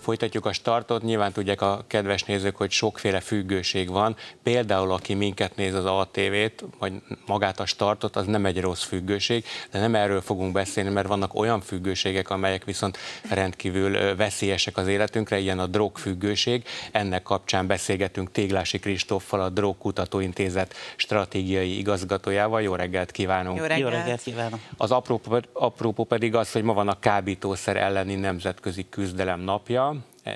Folytatjuk a startot, nyilván tudják a kedves nézők, hogy sokféle függőség van. Például, aki minket néz az ATV-t, vagy magát a startot, az nem egy rossz függőség, de nem erről fogunk beszélni, mert vannak olyan függőségek, amelyek viszont rendkívül veszélyesek az életünkre, ilyen a drogfüggőség. Ennek kapcsán beszélgetünk Téglási Kristóffal, a Drogkutatóintézet stratégiai igazgatójával. Jó reggelt kívánunk! Jó reggelt, Jó reggelt kívánok! Az apró, pedig az, hogy ma van a kábítószer elleni nemzetközi küzdelem napja.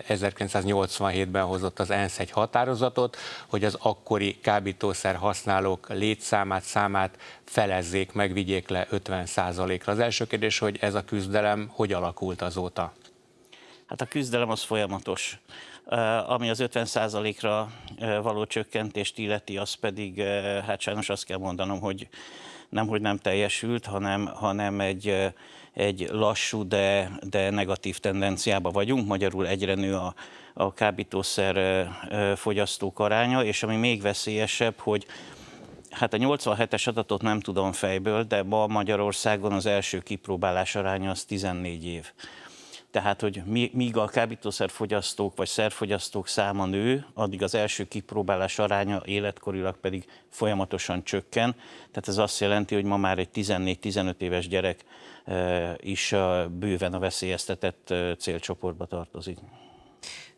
1987-ben hozott az ENSZ egy határozatot, hogy az akkori kábítószer használók létszámát, számát felezzék meg, vigyék le 50%-ra. Az első kérdés, hogy ez a küzdelem hogy alakult azóta? Hát a küzdelem az folyamatos. Ami az 50%-ra való csökkentést illeti, az pedig, hát sajnos azt kell mondanom, hogy nem, hogy nem teljesült, hanem, hanem egy egy lassú, de, de negatív tendenciába vagyunk, magyarul egyre nő a, a kábítószer fogyasztók aránya, és ami még veszélyesebb, hogy Hát a 87-es adatot nem tudom fejből, de ma Magyarországon az első kipróbálás aránya az 14 év tehát hogy míg a kábítószerfogyasztók vagy szerfogyasztók száma nő, addig az első kipróbálás aránya életkorilag pedig folyamatosan csökken. Tehát ez azt jelenti, hogy ma már egy 14-15 éves gyerek eh, is eh, bőven a veszélyeztetett eh, célcsoportba tartozik.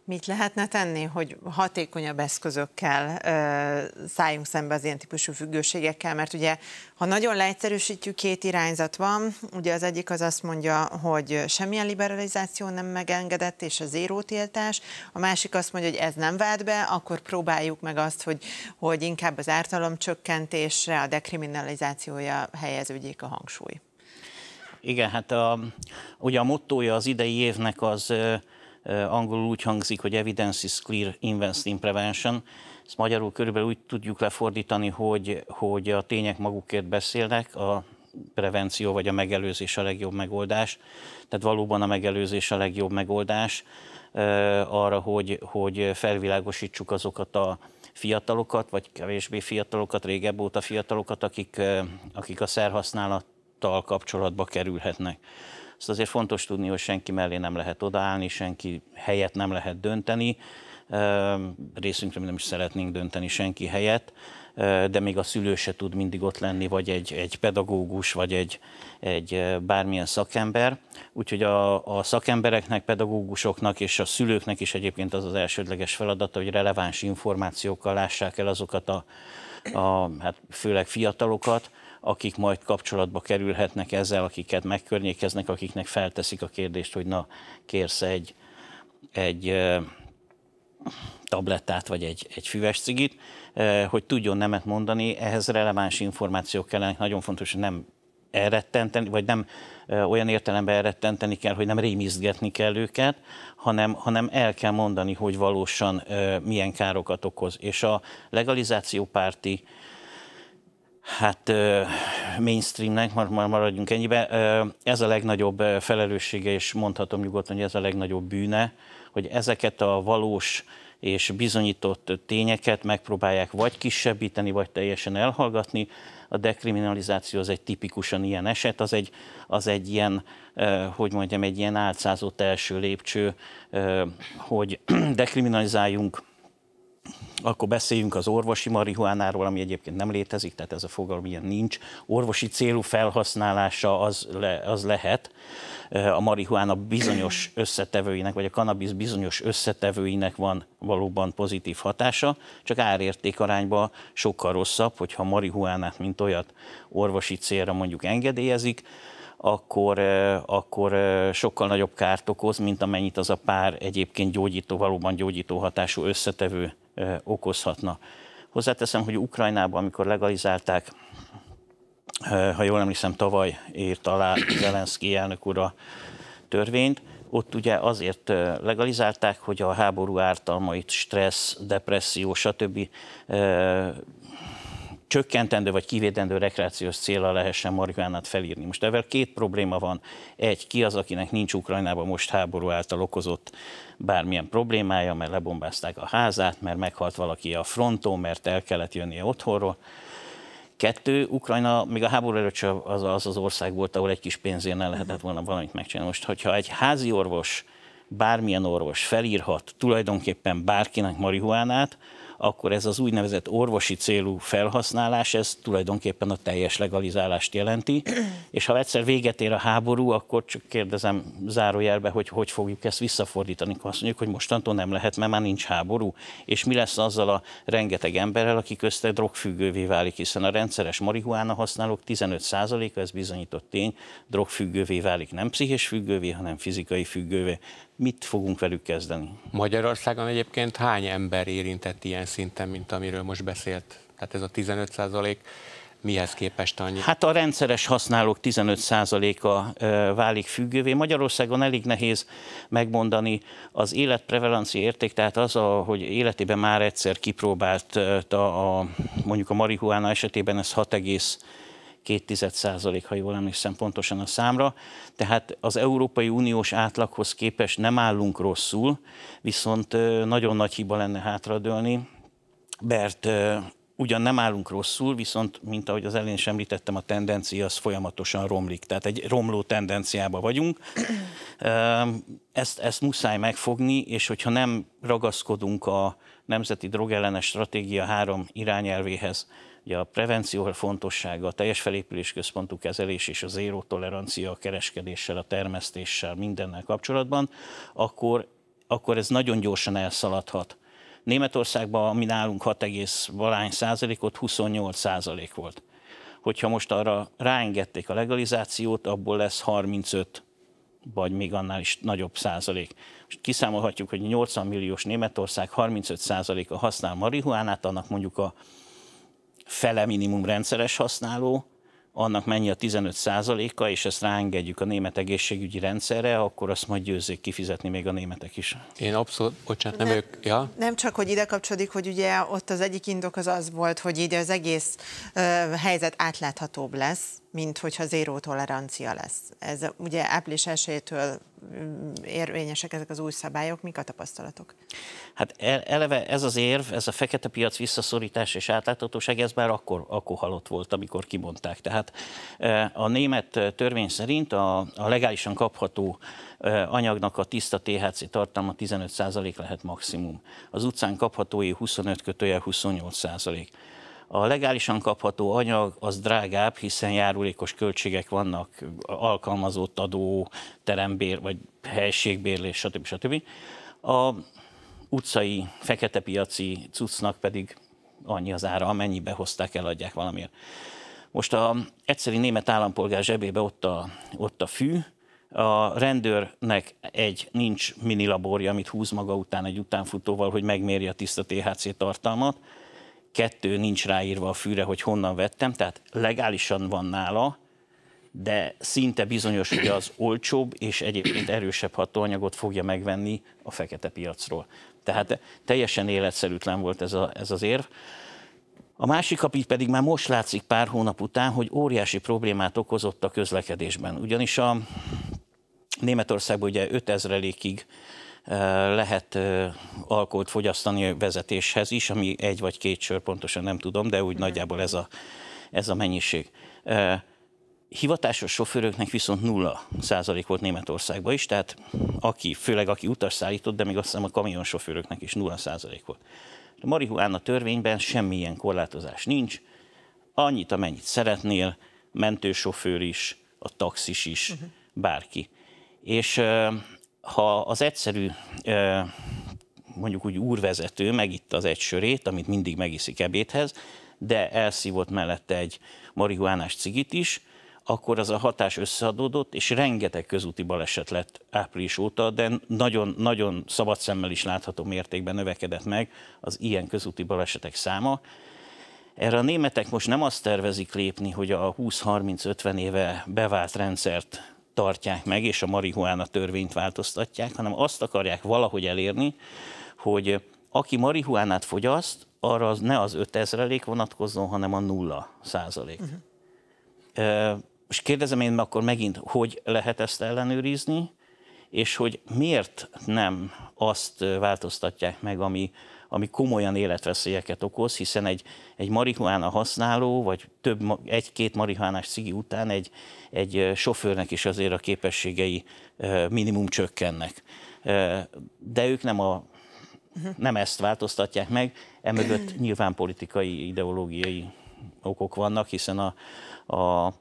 Mit lehetne tenni, hogy hatékonyabb eszközökkel ö, szálljunk szembe az ilyen típusú függőségekkel? Mert ugye, ha nagyon leegyszerűsítjük, két irányzat van. Ugye az egyik az azt mondja, hogy semmilyen liberalizáció nem megengedett, és a zéró tiltás. A másik azt mondja, hogy ez nem vált be, akkor próbáljuk meg azt, hogy, hogy inkább az ártalom csökkentésre, a dekriminalizációja helyeződjék a hangsúly. Igen, hát a, ugye a mottója az idei évnek az angolul úgy hangzik, hogy evidence is clear, invest in prevention. Ezt magyarul körülbelül úgy tudjuk lefordítani, hogy, hogy a tények magukért beszélnek, a prevenció vagy a megelőzés a legjobb megoldás. Tehát valóban a megelőzés a legjobb megoldás arra, hogy, hogy felvilágosítsuk azokat a fiatalokat, vagy kevésbé fiatalokat, régebb óta fiatalokat, akik, akik a szerhasználattal kapcsolatba kerülhetnek. Ezt szóval azért fontos tudni, hogy senki mellé nem lehet odaállni, senki helyet nem lehet dönteni. Részünkről nem is szeretnénk dönteni senki helyet, de még a szülő se tud mindig ott lenni, vagy egy, egy pedagógus, vagy egy, egy bármilyen szakember. Úgyhogy a, a szakembereknek, pedagógusoknak és a szülőknek is egyébként az az elsődleges feladata, hogy releváns információkkal lássák el azokat a, a hát főleg fiatalokat, akik majd kapcsolatba kerülhetnek ezzel, akiket megkörnyékeznek, akiknek felteszik a kérdést, hogy na, kérsz egy, egy tablettát vagy egy, egy füves cigit, hogy tudjon nemet mondani, ehhez releváns információk kellenek, nagyon fontos, hogy nem elrettenteni, vagy nem olyan értelemben elrettenteni kell, hogy nem rémizgetni kell őket, hanem, hanem el kell mondani, hogy valósan milyen károkat okoz. És a legalizáció párti Hát mainstreamnek, maradjunk ennyibe, ez a legnagyobb felelőssége, és mondhatom nyugodtan, hogy ez a legnagyobb bűne, hogy ezeket a valós és bizonyított tényeket megpróbálják vagy kisebbíteni, vagy teljesen elhallgatni. A dekriminalizáció az egy tipikusan ilyen eset, az egy, az egy ilyen, hogy mondjam, egy ilyen álcázott első lépcső, hogy dekriminalizáljunk akkor beszéljünk az orvosi marihuánáról, ami egyébként nem létezik, tehát ez a fogalom ilyen nincs. Orvosi célú felhasználása az, le, az lehet a marihuána bizonyos összetevőinek, vagy a kanabisz bizonyos összetevőinek van valóban pozitív hatása, csak árérték arányban sokkal rosszabb, hogyha a marihuánát, mint olyat orvosi célra mondjuk engedélyezik, akkor, akkor sokkal nagyobb kárt okoz, mint amennyit az a pár egyébként gyógyító, valóban gyógyító hatású összetevő okozhatna. Hozzáteszem, hogy Ukrajnában, amikor legalizálták, ha jól emlékszem, tavaly írt alá Zelenszky elnök úr a törvényt, ott ugye azért legalizálták, hogy a háború ártalmait, stressz, depresszió, stb csökkentendő vagy kivédendő rekreációs célra lehessen marihuánát felírni. Most ebben két probléma van. Egy, ki az, akinek nincs Ukrajnában most háború által okozott bármilyen problémája, mert lebombázták a házát, mert meghalt valaki a fronton, mert el kellett jönnie otthonról. Kettő, Ukrajna még a háború előtt sem az az, az ország volt, ahol egy kis pénzért ne lehetett volna valamit megcsinálni. Most, hogyha egy házi orvos, bármilyen orvos felírhat tulajdonképpen bárkinek marihuánát, akkor ez az úgynevezett orvosi célú felhasználás, ez tulajdonképpen a teljes legalizálást jelenti, és ha egyszer véget ér a háború, akkor csak kérdezem zárójelbe, hogy hogy fogjuk ezt visszafordítani, ha azt mondjuk, hogy mostantól nem lehet, mert már nincs háború, és mi lesz azzal a rengeteg emberrel, aki közte drogfüggővé válik, hiszen a rendszeres marihuána használók 15%-a, ez bizonyított tény, drogfüggővé válik, nem pszichés függővé, hanem fizikai függővé mit fogunk velük kezdeni. Magyarországon egyébként hány ember érintett ilyen szinten, mint amiről most beszélt? Tehát ez a 15 százalék mihez képest annyi? Hát a rendszeres használók 15 százaléka válik függővé. Magyarországon elég nehéz megmondani az életprevalenci érték, tehát az, a, hogy életében már egyszer kipróbált a, a, mondjuk a marihuána esetében ez 6, 2,2 ha jól emlékszem pontosan a számra, tehát az Európai Uniós átlaghoz képest nem állunk rosszul, viszont nagyon nagy hiba lenne hátradőlni, mert ugyan nem állunk rosszul, viszont, mint ahogy az elén is említettem, a tendencia az folyamatosan romlik. Tehát egy romló tendenciába vagyunk. Ezt, ezt muszáj megfogni, és hogyha nem ragaszkodunk a nemzeti drogellenes stratégia három irányelvéhez, Ugye a prevenció fontossága, a teljes felépülés központú kezelés és a zéró tolerancia a kereskedéssel, a termesztéssel, mindennel kapcsolatban, akkor, akkor ez nagyon gyorsan elszaladhat. Németországban, ami nálunk 6, valány százalékot, 28 százalék volt. Hogyha most arra ráengedték a legalizációt, abból lesz 35 vagy még annál is nagyobb százalék. Most kiszámolhatjuk, hogy 80 milliós Németország 35 százaléka használ marihuánát, annak mondjuk a fele minimum rendszeres használó, annak mennyi a 15 a és ezt ráengedjük a német egészségügyi rendszerre, akkor azt majd győzzék kifizetni még a németek is. Én abszolút, bocsánat, nem, nem ők, ja? Nem csak, hogy ide kapcsolódik, hogy ugye ott az egyik indok az az volt, hogy így az egész uh, helyzet átláthatóbb lesz, mint hogyha zéró tolerancia lesz. Ez ugye április esélytől mm, érvényesek ezek az új szabályok, mik a tapasztalatok? Hát eleve ez az érv, ez a fekete piac visszaszorítás és átláthatóság, ez már akkor, akkor halott volt, amikor kimondták. Tehát e, a német e, törvény szerint a, a legálisan kapható e, anyagnak a tiszta THC tartalma 15% lehet maximum. Az utcán kaphatói 25 kötője 28%. A legálisan kapható anyag az drágább, hiszen járulékos költségek vannak, alkalmazott adó, terembér vagy helységbérlés, stb. stb. A utcai, fekete piaci cuccnak pedig annyi az ára, amennyi behozták, eladják valamiért. Most a egyszerű német állampolgár zsebébe ott a, ott a fű, a rendőrnek egy nincs minilaborja, amit húz maga után egy utánfutóval, hogy megmérje a tiszta THC tartalmat, kettő nincs ráírva a fűre, hogy honnan vettem, tehát legálisan van nála, de szinte bizonyos, hogy az olcsóbb és egyébként erősebb hatóanyagot fogja megvenni a fekete piacról. Tehát teljesen életszerűtlen volt ez, a, ez az érv. A másik kapit pedig már most látszik pár hónap után, hogy óriási problémát okozott a közlekedésben. Ugyanis a Németországban ugye 5000 ig lehet alkoholt fogyasztani vezetéshez is, ami egy vagy két sör, pontosan nem tudom, de úgy mhm. nagyjából ez a, ez a mennyiség. Hivatásos sofőröknek viszont nulla százalék volt Németországban is, tehát aki, főleg aki utas szállított, de még azt hiszem a kamionsofőröknek is nulla százalék volt. A marihuána törvényben semmilyen korlátozás nincs, annyit, amennyit szeretnél, mentősofőr is, a taxis is, uh-huh. bárki. És ha az egyszerű mondjuk úgy úrvezető megitta az egy sörét, amit mindig megiszik ebédhez, de elszívott mellette egy marihuánás cigit is, akkor az a hatás összeadódott, és rengeteg közúti baleset lett április óta, de nagyon-nagyon szabad szemmel is látható mértékben növekedett meg az ilyen közúti balesetek száma. Erre a németek most nem azt tervezik lépni, hogy a 20-30-50 éve bevált rendszert tartják meg, és a marihuána törvényt változtatják, hanem azt akarják valahogy elérni, hogy aki marihuánát fogyaszt, arra az, ne az 5000 vonatkozzon, hanem a nulla százalék. Uh-huh. Mhm. és kérdezem én akkor megint, hogy lehet ezt ellenőrizni, és hogy miért nem azt változtatják meg, ami ami komolyan életveszélyeket okoz, hiszen egy, egy marihuána használó, vagy több, egy-két marihuánás cigi után egy, egy sofőrnek is azért a képességei minimum csökkennek. De ők nem a nem ezt változtatják meg, emögött nyilván politikai, ideológiai okok vannak, hiszen a, a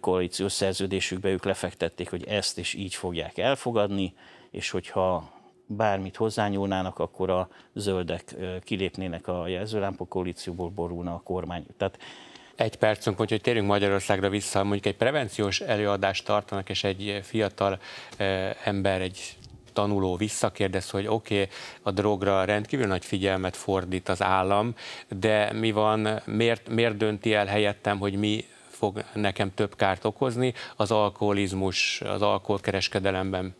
koalíciós szerződésükbe ők lefektették, hogy ezt is így fogják elfogadni, és hogyha bármit hozzányúlnának, akkor a zöldek kilépnének a jelzőlámpa koalícióból, borulna a kormány. Tehát egy percünk, hogy térjünk Magyarországra vissza. Mondjuk egy prevenciós előadást tartanak, és egy fiatal ember, egy tanuló visszakérdez, hogy oké, okay, a drogra rendkívül nagy figyelmet fordít az állam, de mi van, miért, miért dönti el helyettem, hogy mi fog nekem több kárt okozni. Az alkoholizmus, az alkoholkereskedelemben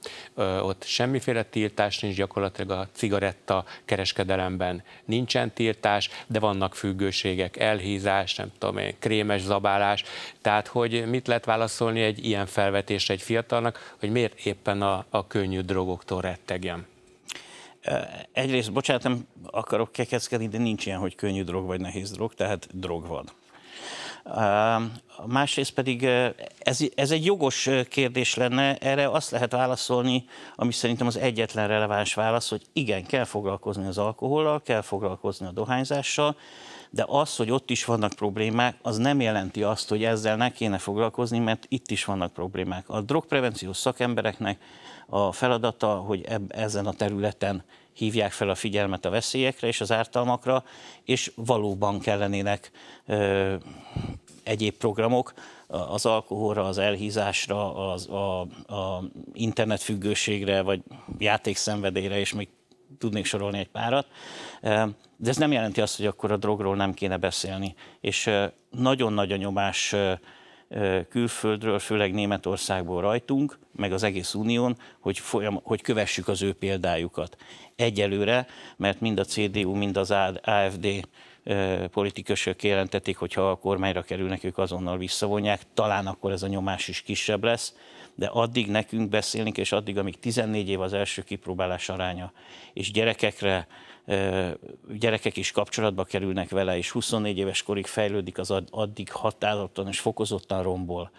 ott semmiféle tiltás nincs, gyakorlatilag a cigaretta kereskedelemben nincsen tiltás, de vannak függőségek, elhízás, nem tudom én, krémes zabálás. Tehát, hogy mit lehet válaszolni egy ilyen felvetésre egy fiatalnak, hogy miért éppen a, a könnyű drogoktól rettegjem? Egyrészt, bocsánat, nem akarok kekezkedni, de nincs ilyen, hogy könnyű drog vagy nehéz drog, tehát drog van. Másrészt pedig ez, ez egy jogos kérdés lenne, erre azt lehet válaszolni, ami szerintem az egyetlen releváns válasz, hogy igen, kell foglalkozni az alkohollal, kell foglalkozni a dohányzással, de az, hogy ott is vannak problémák, az nem jelenti azt, hogy ezzel ne kéne foglalkozni, mert itt is vannak problémák. A drogprevenciós szakembereknek a feladata, hogy eb- ezen a területen hívják fel a figyelmet a veszélyekre és az ártalmakra, és valóban kellenének ö, egyéb programok az alkoholra, az elhízásra, az a, a internetfüggőségre, vagy játékszenvedélyre, és még tudnék sorolni egy párat, de ez nem jelenti azt, hogy akkor a drogról nem kéne beszélni. És nagyon nagy a nyomás külföldről, főleg Németországból rajtunk, meg az egész unión, hogy, folyam, hogy kövessük az ő példájukat. Egyelőre, mert mind a CDU, mind az AFD politikusok jelentetik, hogy ha a kormányra kerülnek, ők azonnal visszavonják, talán akkor ez a nyomás is kisebb lesz de addig nekünk beszélünk, és addig, amíg 14 év az első kipróbálás aránya, és gyerekekre gyerekek is kapcsolatba kerülnek vele, és 24 éves korig fejlődik, az addig határozottan és fokozottan rombol.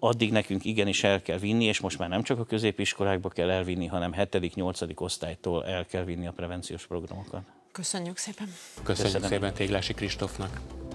Addig nekünk igenis el kell vinni, és most már nem csak a középiskolákba kell elvinni, hanem 7.-8. osztálytól el kell vinni a prevenciós programokat. Köszönjük szépen. Köszönjük Köszönöm. szépen Téglási Kristófnak.